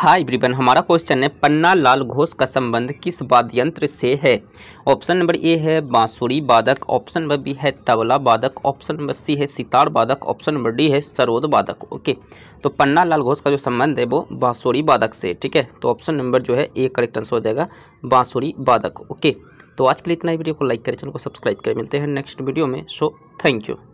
हाय ब्रिबन हमारा क्वेश्चन है पन्ना लाल घोष का संबंध किस वाद्य यंत्र से है ऑप्शन नंबर ए है बांसुरी वादक ऑप्शन नंबर बी है तबला वादक ऑप्शन नंबर सी है सितार वादक ऑप्शन नंबर डी है सरोद वादक ओके तो पन्ना लाल घोष का जो संबंध है वो बांसुरी वादक से ठीक है तो ऑप्शन नंबर जो है ए करेक्ट आंसर हो जाएगा बाँसुरी वादक ओके तो आज के लिए इतना ही वीडियो को लाइक करें चैनल को सब्सक्राइब करें मिलते हैं नेक्स्ट वीडियो में सो थैंक यू